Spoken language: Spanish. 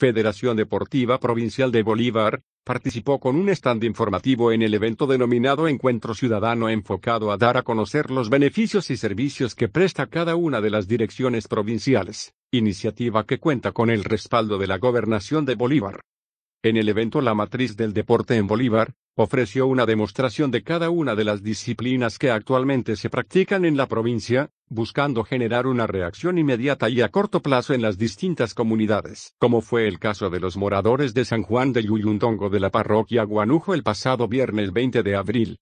Federación Deportiva Provincial de Bolívar, participó con un stand informativo en el evento denominado Encuentro Ciudadano enfocado a dar a conocer los beneficios y servicios que presta cada una de las direcciones provinciales, iniciativa que cuenta con el respaldo de la Gobernación de Bolívar. En el evento La Matriz del Deporte en Bolívar, ofreció una demostración de cada una de las disciplinas que actualmente se practican en la provincia, buscando generar una reacción inmediata y a corto plazo en las distintas comunidades, como fue el caso de los moradores de San Juan de Yuyundongo de la parroquia Guanujo el pasado viernes 20 de abril,